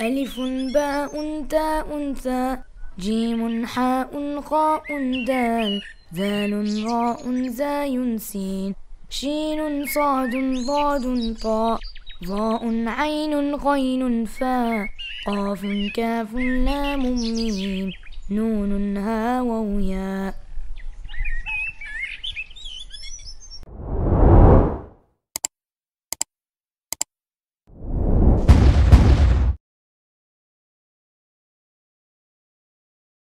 ألف باء تاء ثاء جيم حاء خاء دال ذال راء زاي سين شين صاد ضاد طاء ظاء عين غين فاء قاف كاف لام ميم نون ها وياء